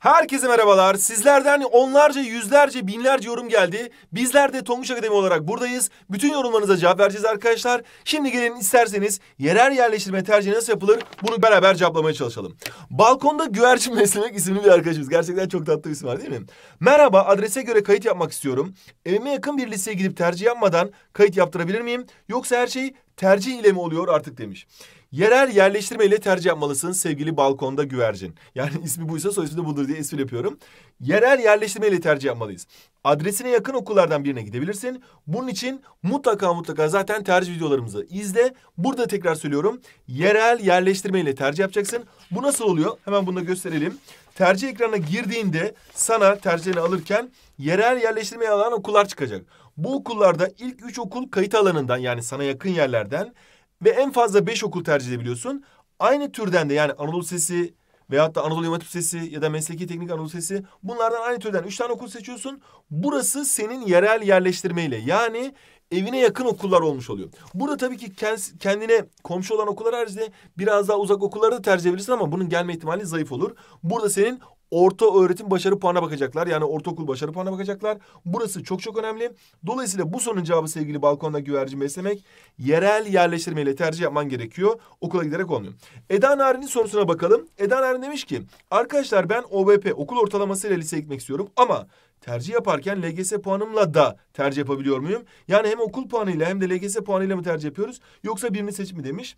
Herkese merhabalar. Sizlerden onlarca, yüzlerce, binlerce yorum geldi. Bizler de Tonguç Akademi olarak buradayız. Bütün yorumlarınıza cevap vereceğiz arkadaşlar. Şimdi gelin isterseniz yerel yerleştirme tercihi nasıl yapılır? Bunu beraber cevaplamaya çalışalım. Balkonda güvercin beslemek isimli bir arkadaşımız. Gerçekten çok tatlı bir isim var değil mi? Merhaba, adrese göre kayıt yapmak istiyorum. Evime yakın bir liseye gidip tercih yapmadan kayıt yaptırabilir miyim? Yoksa her şey tercih ile mi oluyor artık demiş. Yerel yerleştirme ile tercih yapmalısın sevgili balkonda güvercin. Yani ismi buysa soy ismi de budur diye espri yapıyorum. Yerel yerleştirme ile tercih yapmalıyız. Adresine yakın okullardan birine gidebilirsin. Bunun için mutlaka mutlaka zaten tercih videolarımızı izle. Burada tekrar söylüyorum. Yerel yerleştirme ile tercih yapacaksın. Bu nasıl oluyor? Hemen bunu da gösterelim. Tercih ekranına girdiğinde sana tercihini alırken yerel yerleştirmeye alan okullar çıkacak. Bu okullarda ilk üç okul kayıt alanından yani sana yakın yerlerden ve en fazla beş okul tercih edebiliyorsun. Aynı türden de yani Anadolu Sesi veyahut da Anadolu Yönetim Sesi ya da Mesleki Teknik Anadolu Sesi bunlardan aynı türden üç tane okul seçiyorsun. Burası senin yerel yerleştirmeyle yani evine yakın okullar olmuş oluyor. Burada tabii ki kendine komşu olan okullar haricinde biraz daha uzak okulları da tercih edebilirsin ama bunun gelme ihtimali zayıf olur. Burada senin orta öğretim başarı puanına bakacaklar. Yani ortaokul başarı puanına bakacaklar. Burası çok çok önemli. Dolayısıyla bu sorunun cevabı sevgili balkonda güvercin beslemek. Yerel yerleştirmeyle tercih yapman gerekiyor. Okula giderek olmuyor. Eda Narin'in sorusuna bakalım. Eda Narin demiş ki arkadaşlar ben OBP okul ortalamasıyla lise gitmek istiyorum ama tercih yaparken LGS puanımla da tercih yapabiliyor muyum? Yani hem okul puanıyla hem de LGS puanıyla mı tercih yapıyoruz yoksa birini seç mi demiş.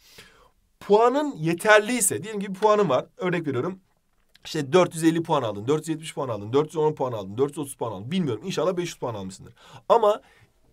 Puanın yeterliyse diyelim ki bir puanım var örnek veriyorum işte 450 puan aldın, 470 puan aldın, 410 puan aldın, 430 puan aldın. Bilmiyorum inşallah 500 puan almışsındır. Ama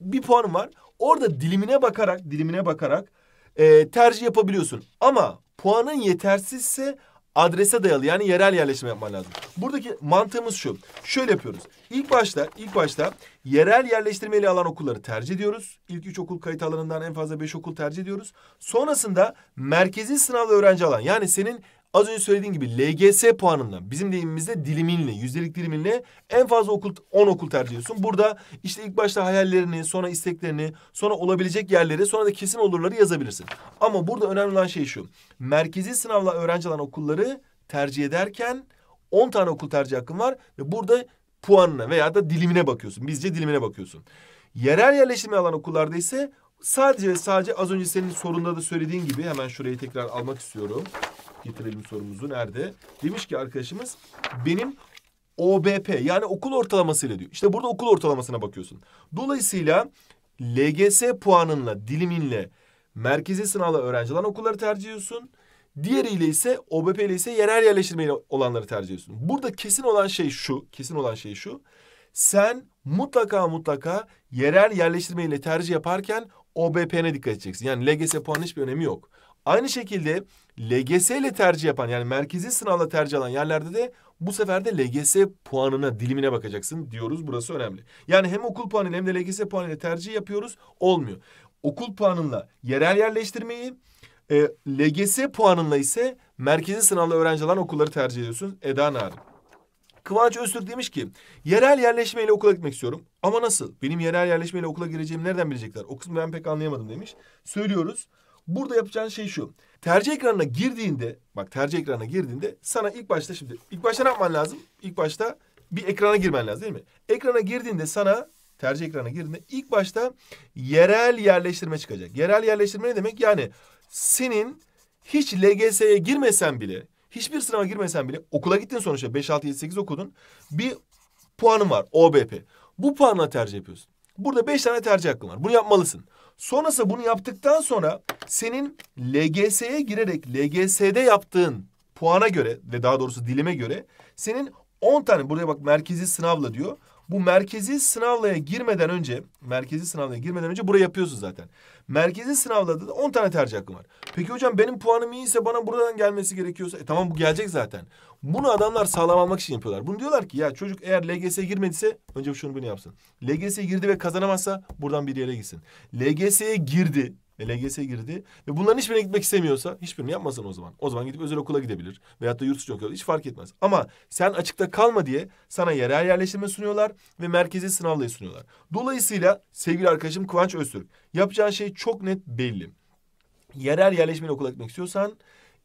bir puanın var. Orada dilimine bakarak, dilimine bakarak e, tercih yapabiliyorsun. Ama puanın yetersizse adrese dayalı yani yerel yerleştirme yapman lazım. Buradaki mantığımız şu. Şöyle yapıyoruz. İlk başta ilk başta yerel yerleştirmeli alan okulları tercih ediyoruz. İlk üç okul kayıt alanından en fazla beş okul tercih ediyoruz. Sonrasında merkezi sınavda öğrenci alan yani senin az önce söylediğim gibi LGS puanından bizim deyimimizde diliminle, yüzdelik diliminle en fazla okul 10 okul tercih ediyorsun. Burada işte ilk başta hayallerini, sonra isteklerini, sonra olabilecek yerleri, sonra da kesin olurları yazabilirsin. Ama burada önemli olan şey şu. Merkezi sınavla öğrenci alan okulları tercih ederken 10 tane okul tercih hakkın var ve burada puanına veya da dilimine bakıyorsun. Bizce dilimine bakıyorsun. Yerel yerleştirme alan okullarda ise sadece ve sadece az önce senin sorunda da söylediğin gibi hemen şurayı tekrar almak istiyorum. Getirelim sorumuzu nerede? Demiş ki arkadaşımız benim OBP yani okul ortalamasıyla diyor. İşte burada okul ortalamasına bakıyorsun. Dolayısıyla LGS puanınla, diliminle merkezi sınavla öğrenci okulları tercih ediyorsun. Diğeriyle ise OBP ile ise yerel yerleştirmeyle olanları tercih ediyorsun. Burada kesin olan şey şu, kesin olan şey şu. Sen mutlaka mutlaka yerel ile tercih yaparken OBP'ne dikkat edeceksin. Yani LGS puanı hiçbir önemi yok. Aynı şekilde LGS ile tercih yapan yani merkezi sınavla tercih alan yerlerde de bu sefer de LGS puanına, dilimine bakacaksın diyoruz. Burası önemli. Yani hem okul puanıyla hem de LGS puanıyla tercih yapıyoruz. Olmuyor. Okul puanınla yerel yerleştirmeyi, e, LGS puanınla ise merkezi sınavla öğrenci alan okulları tercih ediyorsun. Eda Narin. Kıvanç Öztürk demiş ki yerel yerleşmeyle okula gitmek istiyorum. Ama nasıl? Benim yerel yerleşmeyle okula gireceğimi nereden bilecekler? O kısmı ben pek anlayamadım demiş. Söylüyoruz. Burada yapacağın şey şu. Tercih ekranına girdiğinde, bak tercih ekranına girdiğinde sana ilk başta şimdi ilk başta ne yapman lazım? İlk başta bir ekrana girmen lazım değil mi? Ekrana girdiğinde sana tercih ekranına girdiğinde ilk başta yerel yerleştirme çıkacak. Yerel yerleştirme ne demek? Yani senin hiç LGS'ye girmesen bile, hiçbir sınava girmesen bile okula gittin sonuçta 5 6 7 8 okudun. Bir puanın var OBP. Bu puanla tercih yapıyorsun. Burada beş tane tercih hakkın var. Bunu yapmalısın. Sonrası bunu yaptıktan sonra senin LGS'ye girerek LGS'de yaptığın puana göre ve daha doğrusu dilime göre senin 10 tane buraya bak merkezi sınavla diyor. Bu merkezi sınavlaya girmeden önce, merkezi sınavlaya girmeden önce burayı yapıyorsun zaten. Merkezi sınavda da 10 tane tercih hakkım var. Peki hocam benim puanım iyiyse bana buradan gelmesi gerekiyorsa e, tamam bu gelecek zaten. Bunu adamlar sağlam almak için yapıyorlar. Bunu diyorlar ki ya çocuk eğer LGS girmediyse önce şunu bunu yapsın. LGS girdi ve kazanamazsa buradan bir yere gitsin. LGS'ye girdi LGS girdi ve bunların hiçbirine gitmek istemiyorsa hiçbirini yapmasın o zaman. O zaman gidip özel okula gidebilir veyahut da yurt dışı okula hiç fark etmez. Ama sen açıkta kalma diye sana yerel yerleştirme sunuyorlar ve merkezi sınavlayı sunuyorlar. Dolayısıyla sevgili arkadaşım Kıvanç Öztürk yapacağın şey çok net belli. Yerel yerleşmeli okula gitmek istiyorsan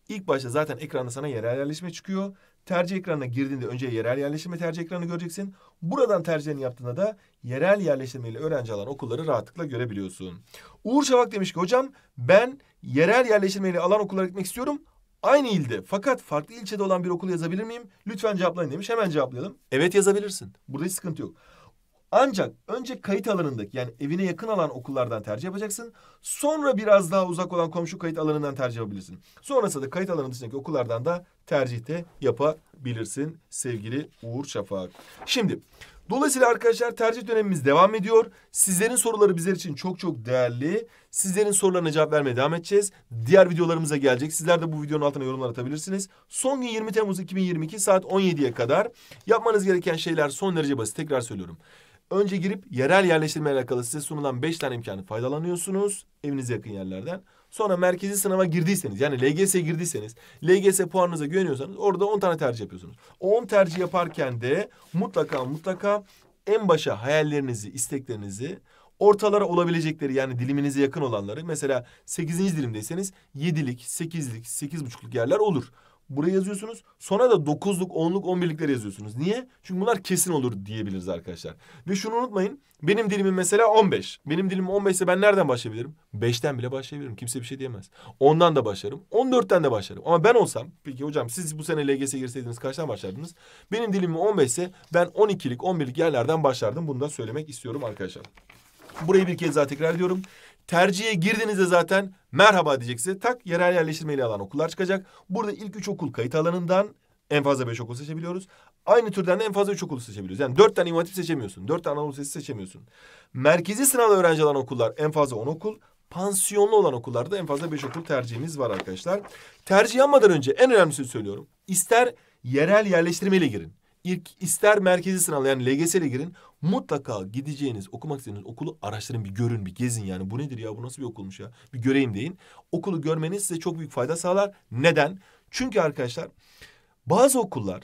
ilk başta zaten ekranda sana yerel yerleşme çıkıyor Tercih ekranına girdiğinde önce yerel yerleştirme tercih ekranı göreceksin. Buradan tercihini yaptığında da yerel ile öğrenci alan okulları rahatlıkla görebiliyorsun. Uğur Şavak demiş ki hocam ben yerel ile alan okullara gitmek istiyorum. Aynı ilde fakat farklı ilçede olan bir okul yazabilir miyim? Lütfen cevaplayın demiş. Hemen cevaplayalım. Evet yazabilirsin. Burada hiç sıkıntı yok. Ancak önce kayıt alanındaki yani evine yakın alan okullardan tercih yapacaksın. Sonra biraz daha uzak olan komşu kayıt alanından tercih yapabilirsin. Sonrasında da kayıt alanının dışındaki okullardan da tercihte yapabilirsin sevgili Uğur Şafak. Şimdi Dolayısıyla arkadaşlar tercih dönemimiz devam ediyor. Sizlerin soruları bizler için çok çok değerli. Sizlerin sorularına cevap vermeye devam edeceğiz. Diğer videolarımıza gelecek. Sizler de bu videonun altına yorumlar atabilirsiniz. Son gün 20 Temmuz 2022 saat 17'ye kadar yapmanız gereken şeyler son derece basit. Tekrar söylüyorum. Önce girip yerel yerleştirme ile alakalı size sunulan beş tane imkanı faydalanıyorsunuz. Evinize yakın yerlerden. Sonra merkezi sınava girdiyseniz yani LGS'ye girdiyseniz LGS puanınıza güveniyorsanız orada 10 tane tercih yapıyorsunuz. O 10 tercih yaparken de mutlaka mutlaka en başa hayallerinizi, isteklerinizi ortalara olabilecekleri yani diliminize yakın olanları mesela 8. dilimdeyseniz 7'lik, 8'lik, 8.5'luk yerler olur. Buraya yazıyorsunuz. Sonra da dokuzluk, onluk, on yazıyorsunuz. Niye? Çünkü bunlar kesin olur diyebiliriz arkadaşlar. Ve şunu unutmayın. Benim dilimim mesela 15. Benim dilim 15 ise ben nereden başlayabilirim? Beşten bile başlayabilirim. Kimse bir şey diyemez. Ondan da başlarım. on dörtten de başlarım. Ama ben olsam, peki hocam siz bu sene LGS'ye girseydiniz kaçtan başlardınız? Benim dilimim 15 ise ben on ikilik, yerlerden başlardım. Bunu da söylemek istiyorum arkadaşlar. Burayı bir kez daha tekrar ediyorum. Tercihe girdiğinizde zaten merhaba diyecekse tak yerel yerleştirmeyle alan okullar çıkacak. Burada ilk üç okul kayıt alanından en fazla beş okul seçebiliyoruz. Aynı türden de en fazla üç okul seçebiliyoruz. Yani dört tane imatif seçemiyorsun. Dört tane Anadolu Lisesi seçemiyorsun. Merkezi sınavda öğrenci alan okullar en fazla on okul. Pansiyonlu olan okullarda en fazla beş okul tercihimiz var arkadaşlar. Tercih yapmadan önce en önemlisini söylüyorum. İster yerel yerleştirmeyle girin. İlk ister merkezi sınavla yani LGS ile girin mutlaka gideceğiniz, okumak istediğiniz okulu araştırın, bir görün, bir gezin yani. Bu nedir ya, bu nasıl bir okulmuş ya? Bir göreyim deyin. Okulu görmeniz size çok büyük fayda sağlar. Neden? Çünkü arkadaşlar bazı okullar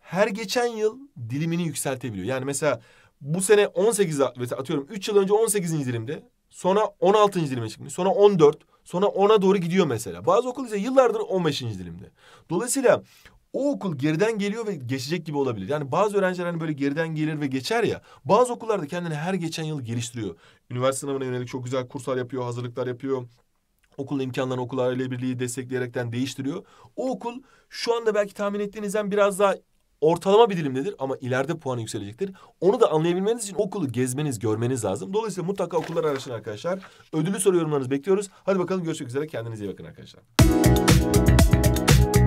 her geçen yıl dilimini yükseltebiliyor. Yani mesela bu sene 18 mesela atıyorum 3 yıl önce 18. dilimde sonra 16. dilime çıkmış sonra 14 sonra 10'a doğru gidiyor mesela. Bazı okul ise yıllardır 15. dilimde. Dolayısıyla o okul geriden geliyor ve geçecek gibi olabilir. Yani bazı öğrenciler hani böyle geriden gelir ve geçer ya. Bazı okullarda kendini her geçen yıl geliştiriyor. Üniversite sınavına yönelik çok güzel kurslar yapıyor, hazırlıklar yapıyor. Okul imkanlarını okul aile birliği destekleyerekten değiştiriyor. O okul şu anda belki tahmin ettiğinizden biraz daha ortalama bir dilimdedir ama ileride puanı yükselecektir. Onu da anlayabilmeniz için okulu gezmeniz, görmeniz lazım. Dolayısıyla mutlaka okullar araştırın arkadaşlar. Ödülü soru yorumlarınızı bekliyoruz. Hadi bakalım görüşmek üzere. Kendinize iyi bakın arkadaşlar.